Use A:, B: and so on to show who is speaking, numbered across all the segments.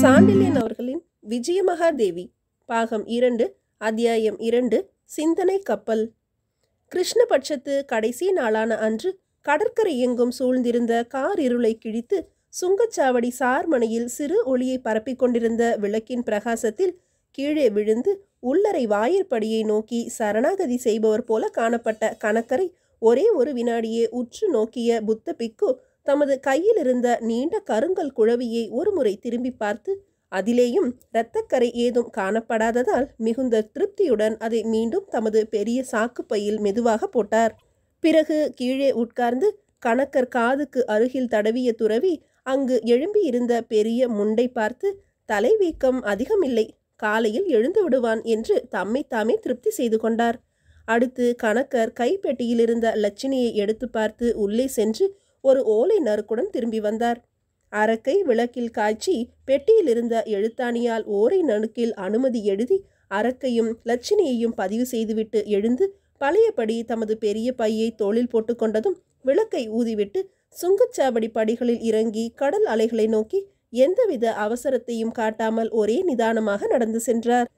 A: சாண்டில்யன் அவர்களின் விஜயமகாதேவி பாகம் இரண்டு அத்தியாயம் இரண்டு சிந்தனை கப்பல் கிருஷ்ணபட்சத்து கடைசி நாளான அன்று கடற்கரை எங்கும் சூழ்ந்திருந்த கார் இருளை கிழித்து சுங்கச்சாவடி சார்மனையில் சிறு ஒளியை பரப்பிக் கொண்டிருந்த விளக்கின் பிரகாசத்தில் கீழே விழுந்து உள்ளறை வாயிற்படியை நோக்கி சரணாகதி செய்பவர் போல காணப்பட்ட கணக்கரை ஒரே ஒரு வினாடியே உற்று நோக்கிய புத்த பிக்கு தமது கையில் இருந்த நீண்ட கருங்கல் குழவியை ஒருமுறை திரும்பி பார்த்து அதிலேயும் இரத்தக்கரை ஏதும் காணப்படாததால் மிகுந்த திருப்தியுடன் அதை மீண்டும் தமது பெரிய சாக்கு பையில் மெதுவாக போட்டார் பிறகு கீழே உட்கார்ந்து கணக்கர் காதுக்கு அருகில் தடவிய துறவி அங்கு எழும்பியிருந்த பெரிய முண்டை பார்த்து தலைவீக்கம் அதிகமில்லை காலையில் எழுந்து விடுவான் என்று தம்மை தாமே திருப்தி செய்து கொண்டார் அடுத்து கணக்கர் கைப்பெட்டியிலிருந்த லட்சணியை எடுத்து பார்த்து உள்ளே சென்று ஒரு ஓலை நறுக்குடன் திரும்பி வந்தார் அரக்கை விளக்கில் காய்ச்சி பெட்டியில் இருந்த எழுத்தாணியால் ஓரை நணுக்கில் அனுமதி எழுதி அரக்கையும் லட்சினியையும் பதிவு செய்துவிட்டு எழுந்து பழையபடி தமது பெரிய பையை தோளில் போட்டுக்கொண்டதும் விளக்கை ஊதிவிட்டு சுங்கச்சாவடி படிகளில் இறங்கி கடல் அலைகளை நோக்கி எந்தவித அவசரத்தையும் காட்டாமல் ஒரே நிதானமாக நடந்து சென்றார்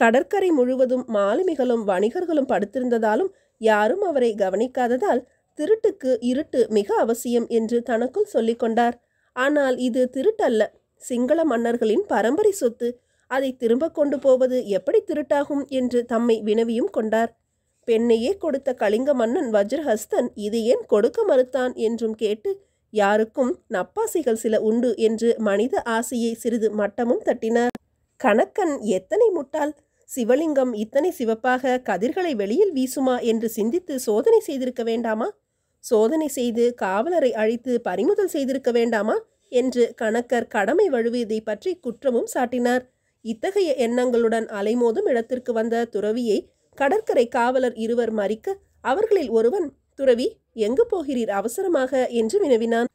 A: கடற்கரை முழுவதும் மாலுமிகளும் வணிகர்களும் படுத்திருந்ததாலும் யாரும் அவரை கவனிக்காததால் திருட்டுக்கு இருட்டு மிக அவசியம் என்று தனக்குள் சொல்லிக்கொண்டார் ஆனால் இது திருட்டல்ல சிங்கள மன்னர்களின் பரம்பரை சொத்து அதை திரும்ப கொண்டு போவது எப்படி திருட்டாகும் என்று தம்மை வினவியும் கொண்டார் பெண்ணையே கொடுத்த கலிங்க மன்னன் வஜ்ரஹஸ்தன் இது ஏன் கொடுக்க மறுத்தான் என்றும் கேட்டு யாருக்கும் நப்பாசிகள் சில உண்டு என்று மனித ஆசையை சிறிது மட்டமும் தட்டினார் கணக்கன் எத்தனை முட்டாள் சிவலிங்கம் இத்தனை சிவப்பாக கதிர்களை வெளியில் வீசுமா என்று சிந்தித்து சோதனை செய்திருக்க வேண்டாமா சோதனை செய்து காவலரை அழைத்து பறிமுதல் செய்திருக்க வேண்டாமா என்று கணக்கர் கடமை வழுவியதை பற்றி குற்றமும் சாட்டினார் இத்தகைய எண்ணங்களுடன் அலைமோதும் இடத்திற்கு வந்த துறவியை கடற்கரை காவலர் இருவர் மறிக்க அவர்களில் ஒருவன் துறவி எங்கு போகிறீர் அவசரமாக என்று வினவினான்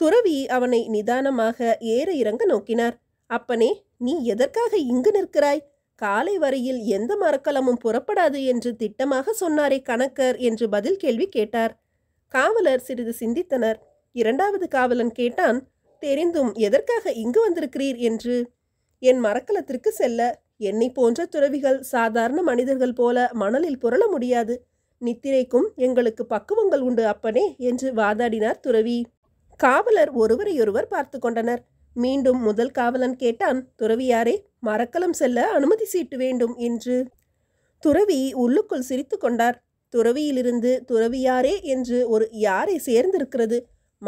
A: துறவி அவனை நிதானமாக ஏற இறங்க நோக்கினார் அப்பனே நீ எதற்காக இங்கு நிற்கிறாய் காலை வரையில் எந்த மரக்கலமும் புறப்படாது என்று திட்டமாக சொன்னாரே கணக்கர் என்று பதில் கேள்வி கேட்டார் காவலர் சிறிது சிந்தித்தனர் இரண்டாவது காவலன் கேட்டான் தெரிந்தும் எதற்காக இங்கு வந்திருக்கிறீர் என்று என் மரக்கலத்திற்கு செல்ல என்னை போன்ற துறவிகள் சாதாரண மனிதர்கள் போல மணலில் புரள முடியாது நித்திரைக்கும் எங்களுக்கு பக்குவங்கள் உண்டு அப்பனே என்று வாதாடினார் துறவி காவலர் ஒருவரையொருவர் பார்த்து கொண்டனர் மீண்டும் முதல் காவலன் கேட்டான் துறவியாரே மரக்கலம் செல்ல அனுமதி சீட்டு வேண்டும் என்று துறவி உள்ளுக்குள் சிரித்து கொண்டார் துறவியிலிருந்து துறவியாரே என்று ஒரு யாரை சேர்ந்திருக்கிறது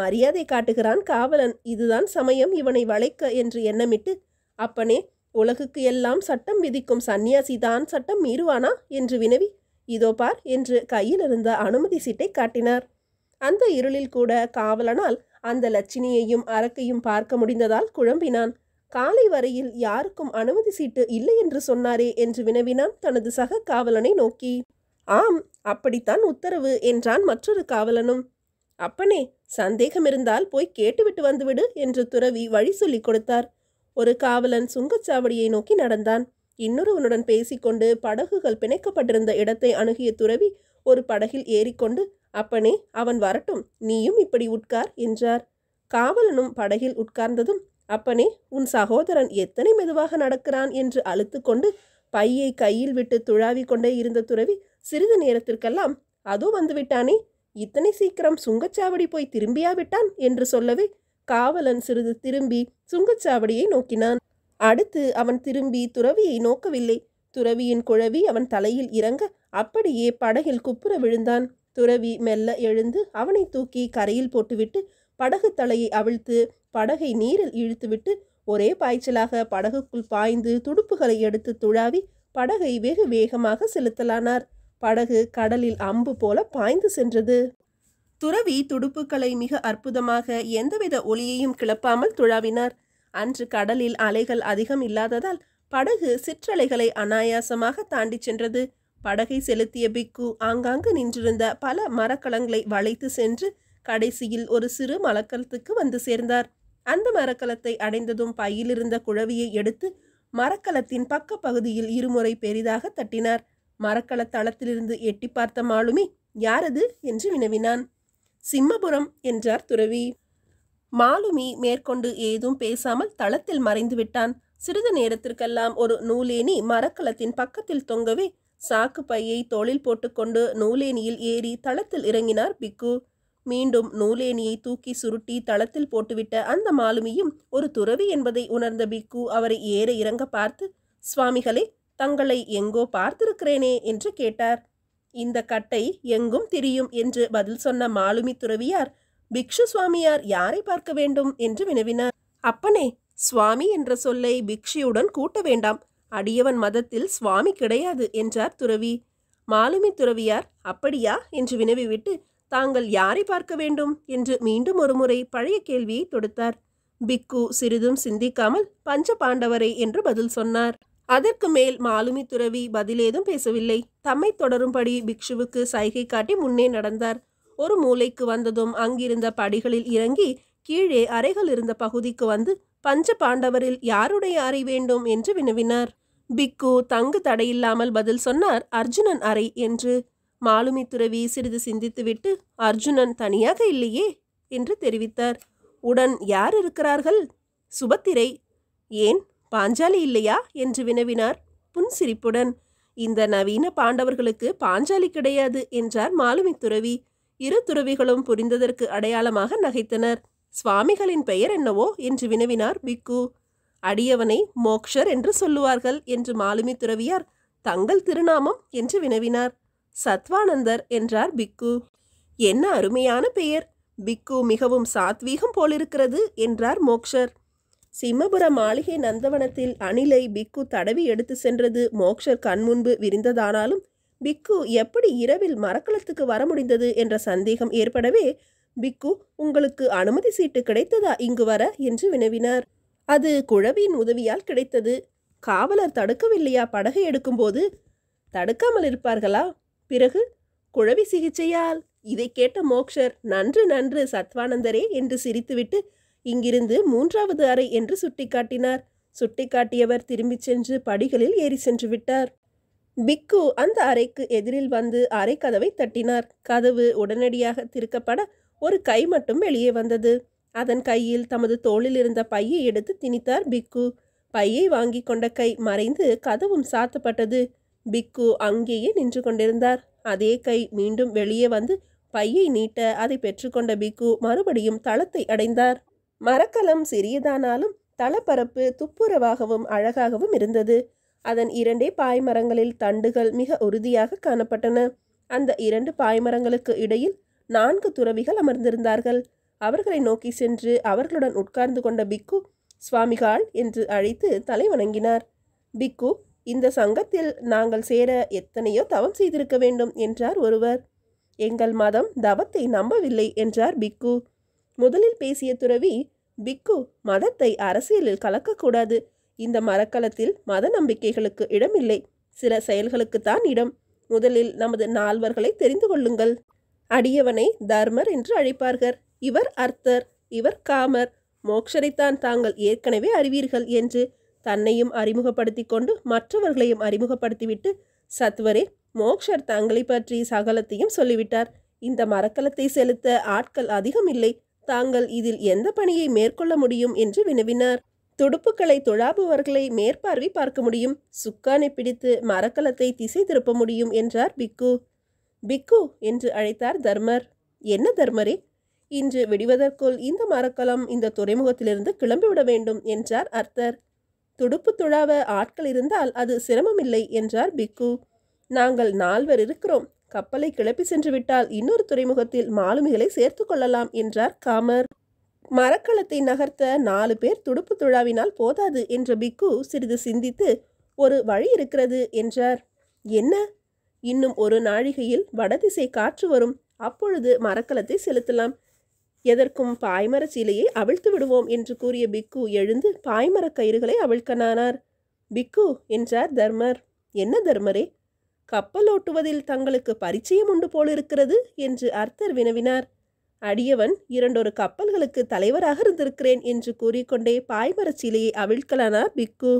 A: மரியாதை காட்டுகிறான் காவலன் இதுதான் சமயம் இவனை வளைக்க என்று எண்ணமிட்டு அப்பனே உலகுக்கு எல்லாம் சட்டம் விதிக்கும் சந்நியாசி தான் சட்டம் மீறுவானா என்று வினவி இதோ பார் என்று கையில் இருந்த அனுமதி சீட்டை காட்டினார் அந்த இருளில் கூட காவலனால் அந்த லட்சினியையும் அரக்கையும் பார்க்க முடிந்ததால் குழம்பினான் காலை வரையில் யாருக்கும் அனுமதி சீட்டு இல்லை என்று சொன்னாரே என்று வினவினான் தனது சக காவலனை நோக்கி ஆம் அப்படித்தான் உத்தரவு என்றான் மற்றொரு காவலனும் அப்பனே சந்தேகம் இருந்தால் போய் கேட்டுவிட்டு வந்துவிடு என்று துறவி வழி சொல்லிக் கொடுத்தார் ஒரு காவலன் சுங்கச்சாவடியை நோக்கி நடந்தான் இன்னொருவனுடன் பேசிக்கொண்டு படகுகள் பிணைக்கப்பட்டிருந்த இடத்தை அணுகிய துறவி ஒரு படகில் ஏறிக்கொண்டு அப்பனே அவன் வரட்டும் நீயும் இப்படி உட்கார் என்றார் காவலனும் படகில் உட்கார்ந்ததும் அப்பனே உன் சகோதரன் எத்தனை மெதுவாக நடக்கிறான் என்று அழுத்துக்கொண்டு பையை கையில் விட்டு துழாவி கொண்டே இருந்த துறவி சிறிது நேரத்திற்கெல்லாம் அதோ வந்துவிட்டானே இத்தனை சீக்கிரம் சுங்கச்சாவடி போய் திரும்பியா விட்டான் என்று சொல்லவே காவலன் சிறிது திரும்பி சுங்கச்சாவடியை நோக்கினான் அடுத்து அவன் திரும்பி துறவியை நோக்கவில்லை துறவியின் குழவி அவன் தலையில் இறங்க அப்படியே படகில் குப்புற விழுந்தான் துறவி மெல்ல எழுந்து அவனை தூக்கி கரையில் போட்டுவிட்டு படகு தலையை அவிழ்த்து படகை நீரில் இழுத்துவிட்டு ஒரே பாய்ச்சலாக படகுக்குள் பாய்ந்து துடுப்புகளை எடுத்து துழாவி படகை வெகு வேகமாக செலுத்தலானார் படகு கடலில் அம்பு போல பாய்ந்து சென்றது துறவி துடுப்புகளை மிக அற்புதமாக எந்தவித ஒளியையும் கிளப்பாமல் துழாவினார் அன்று கடலில் அலைகள் அதிகம் இல்லாததால் படகு சிற்றலைகளை அனாயாசமாக தாண்டி சென்றது படகை செலுத்திய பிக்கு ஆங்காங்கு நின்றிருந்த பல மரக்கலங்களை வளைத்து சென்று கடைசியில் ஒரு சிறு மரக்கலத்துக்கு வந்து சேர்ந்தார் அந்த மரக்கலத்தை அடைந்ததும் பையிலிருந்த குழவியை எடுத்து மரக்கலத்தின் பக்க பகுதியில் இருமுறை பெரிதாக தட்டினார் மரக்கல தளத்திலிருந்து எட்டி பார்த்த மாலுமி யாரது என்று வினவினான் சிம்மபுரம் என்றார் துறவி மாலுமி மேற்கொண்டு ஏதும் பேசாமல் தளத்தில் மறைந்து விட்டான் சிறிது நேரத்திற்கெல்லாம் ஒரு நூலேணி மரக்கலத்தின் பக்கத்தில் தொங்கவே சாக்கு பையை தோளில் போட்டுக்கொண்டு நூலேணியில் ஏறி தளத்தில் இறங்கினார் பிக்கு மீண்டும் நூலேணியை தூக்கி சுருட்டி தளத்தில் போட்டுவிட்ட அந்த மாலுமியும் ஒரு துறவி என்பதை உணர்ந்த பிக்கு அவரை ஏற இறங்க பார்த்து சுவாமிகளே தங்களை எங்கோ பார்த்திருக்கிறேனே என்று கேட்டார் இந்த கட்டை எங்கும் திரியும் என்று பதில் சொன்ன மாலுமி துறவியார் பிக்ஷு சுவாமியார் யாரை பார்க்க வேண்டும் என்று வினவினார் அப்பனே சுவாமி என்ற சொல்லை பிக்ஷியுடன் கூட்ட வேண்டாம் அடியவன் மதத்தில் சுவாமி கிடையாது என்றார் துறவி மாலுமி துறவியார் அப்படியா என்று வினவிவிட்டு தாங்கள் யாரை பார்க்க வேண்டும் என்று மீண்டும் ஒருமுறை பழைய கேள்வியை தொடுத்தார் பிக்கு சிறிதும் சிந்திக்காமல் பஞ்ச பாண்டவரை என்று பதில் சொன்னார் அதற்கு மேல் மாலுமி துறவி பதிலேதும் பேசவில்லை தம்மை தொடரும்படி பிக்ஷுவுக்கு சைகை காட்டி முன்னே நடந்தார் ஒரு மூலைக்கு வந்ததும் அங்கிருந்த படிகளில் இறங்கி கீழே அறைகள் இருந்த பகுதிக்கு வந்து பஞ்ச பாண்டவரில் யாருடைய அறை வேண்டும் என்று வினவினார் பிக்கு தங்கு தடையில்லாமல் பதில் சொன்னார் அர்ஜுனன் அறை என்று மாலுமி துறவி சிறிது சிந்தித்துவிட்டு அர்ஜுனன் தனியாக இல்லையே என்று தெரிவித்தார் உடன் யார் இருக்கிறார்கள் சுபத்திரை ஏன் பாஞ்சாலி இல்லையா என்று வினவினார் புன்சிரிப்புடன் இந்த நவீன பாண்டவர்களுக்கு பாஞ்சாலி கிடையாது என்றார் மாலுமி துறவி இரு துறவிகளும் புரிந்ததற்கு அடையாளமாக நகைத்தனர் சுவாமிகளின் பெயர் என்னவோ என்று வினவினார் பிக்கு அடியவனை மோக்ஷர் என்று சொல்லுவார்கள் என்று மாலுமி துறவியார் தங்கள் திருநாமம் என்று வினவினார் சத்வானந்தர் என்றார் பிக்கு என்ன அருமையான பெயர் பிக்கு மிகவும் சாத்வீகம் போலிருக்கிறது என்றார் மோக்ஷர் சிம்மபுரம் மாளிகை நந்தவனத்தில் அணிலை பிக்கு தடவி எடுத்து சென்றது மோக்ஷர் கண்முன்பு விரிந்ததானாலும் பிக்கு எப்படி இரவில் மரக்கலத்துக்கு வர முடிந்தது என்ற சந்தேகம் ஏற்படவே பிக்கு உங்களுக்கு அனுமதி சீட்டு கிடைத்ததா இங்கு வர என்று வினவினார் அது குழவியின் உதவியால் கிடைத்தது காவலர் தடுக்கவில்லையா படகு எடுக்கும்போது தடுக்காமல் இருப்பார்களா பிறகு குழவி சிகிச்சையால் இதை கேட்ட மோக்ஷர் நன்று நன்று சத்வானந்தரே என்று சிரித்துவிட்டு இங்கிருந்து மூன்றாவது அறை என்று சுட்டிக்காட்டினார் சுட்டிக்காட்டியவர் திரும்பிச் சென்று படிகளில் ஏறி சென்று விட்டார் பிக்கு அந்த அறைக்கு எதிரில் வந்து அறை கதவை தட்டினார் கதவு உடனடியாக திருக்கப்பட ஒரு கை மட்டும் வெளியே வந்தது அதன் கையில் தமது தோளில் இருந்த பையை எடுத்து திணித்தார் பிக்கு பையை வாங்கி கொண்ட கை மறைந்து கதவும் சாத்தப்பட்டது பிக்கு அங்கேயே நின்று கொண்டிருந்தார் அதே கை மீண்டும் வெளியே வந்து பையை நீட்ட அதை பெற்றுக்கொண்ட பிக்கு மறுபடியும் தளத்தை அடைந்தார் மரக்கலம் சிறியதானாலும் தளப்பரப்பு துப்புரவாகவும் அழகாகவும் இருந்தது அதன் இரண்டே பாய்மரங்களில் தண்டுகள் மிக உறுதியாக காணப்பட்டன அந்த இரண்டு பாய்மரங்களுக்கு இடையில் நான்கு துறவிகள் அமர்ந்திருந்தார்கள் அவர்களை நோக்கி சென்று அவர்களுடன் உட்கார்ந்து கொண்ட பிக்கு சுவாமிகாள் என்று அழைத்து தலை வணங்கினார் பிக்கு இந்த சங்கத்தில் நாங்கள் சேர எத்தனையோ தவம் செய்திருக்க வேண்டும் என்றார் ஒருவர் எங்கள் மதம் தவத்தை நம்பவில்லை என்றார் பிக்கு முதலில் பேசிய துறவி பிக்கு மதத்தை அரசியலில் கலக்கக்கூடாது இந்த மரக்கலத்தில் மத நம்பிக்கைகளுக்கு இடமில்லை சில செயல்களுக்குத்தான் இடம் முதலில் நமது நால்வர்களை தெரிந்து கொள்ளுங்கள் அடியவனை தர்மர் என்று அழைப்பார்கள் இவர் அர்த்தர் இவர் காமர் மோக்ஷரைத்தான் தாங்கள் ஏற்கனவே அறிவீர்கள் என்று தன்னையும் அறிமுகப்படுத்தி கொண்டு மற்றவர்களையும் அறிமுகப்படுத்திவிட்டு சத்வரே மோக்ஷர் தங்களை பற்றி சகலத்தையும் சொல்லிவிட்டார் இந்த மரக்கலத்தை செலுத்த ஆட்கள் அதிகம் இல்லை தாங்கள் இதில் எந்த பணியை மேற்கொள்ள முடியும் என்று வினவினார் துடுப்புகளை தொழாபவர்களை மேற்பார்வை பார்க்க முடியும் சுக்கானை பிடித்து மரக்கலத்தை திசை திருப்ப முடியும் என்றார் பிக்கு பிக்கு என்று அழைத்தார் தர்மர் என்ன தர்மரே இன்று விடுவதற்குள் இந்த மரக்கலம் இந்த துறைமுகத்திலிருந்து கிளம்பிவிட வேண்டும் என்றார் அர்த்தர் துடுப்பு துழாவ ஆட்கள் இருந்தால் அது சிரமமில்லை என்றார் பிக்கு நாங்கள் நால்வர் இருக்கிறோம் கப்பலை கிளப்பி சென்று விட்டால் இன்னொரு துறைமுகத்தில் மாலுமிகளை சேர்த்து கொள்ளலாம் என்றார் காமர் மரக்கலத்தை நகர்த்த நாலு பேர் துடுப்பு துழாவினால் போதாது என்ற பிக்கு சிறிது சிந்தித்து ஒரு வழி இருக்கிறது என்றார் என்ன இன்னும் ஒரு நாழிகையில் வடதிசை காற்று வரும் அப்பொழுது மரக்கலத்தை செலுத்தலாம் எதற்கும் பாய்மர சீலையை அவிழ்த்து விடுவோம் என்று கூறிய பிக்கு எழுந்து பாய்மரக் கயிறுகளை அவிழ்க்கனானார் பிக்கு என்றார் தர்மர் என்ன தர்மரே கப்பல் ஓட்டுவதில் தங்களுக்கு பரிச்சயம் உண்டு போலிருக்கிறது என்று அர்த்தர் வினவினார் அடியவன் இரண்டொரு கப்பல்களுக்கு தலைவராக இருந்திருக்கிறேன் என்று கூறிக்கொண்டே பாய்மரச் சிலையை அவிழ்க்கலானார் பிக்கு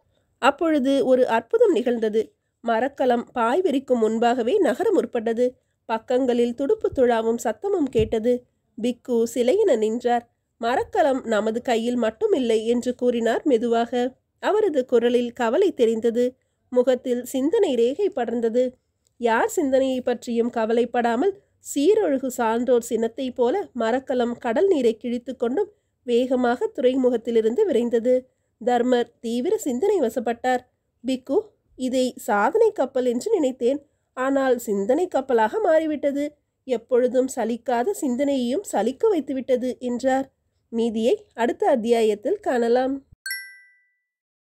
A: அப்பொழுது ஒரு அற்புதம் நிகழ்ந்தது மரக்கலம் பாய் விரிக்கும் முன்பாகவே நகரம் முற்பட்டது பக்கங்களில் துடுப்பு துழாவும் சத்தமும் கேட்டது பிக்கு சிலையென நின்றார் மரக்கலம் நமது கையில் மட்டுமில்லை என்று கூறினார் மெதுவாக அவரது குரலில் கவலை தெரிந்தது முகத்தில் சிந்தனை ரேகை படர்ந்தது யார் சிந்தனையை பற்றியும் கவலைப்படாமல் சீரொழுகு சான்றோர் சின்னத்தைப் போல மரக்கலம் கடல் நீரை கிழித்து கொண்டும் வேகமாக துறைமுகத்திலிருந்து விரைந்தது தர்மர் தீவிர சிந்தனை வசப்பட்டார் பிக்கு இதை சாதனை கப்பல் என்று நினைத்தேன் ஆனால் சிந்தனை கப்பலாக மாறிவிட்டது எப்பொழுதும் சலிக்காத சிந்தனையையும் சலிக்க வைத்துவிட்டது என்றார் மீதியை அடுத்த அத்தியாயத்தில் காணலாம்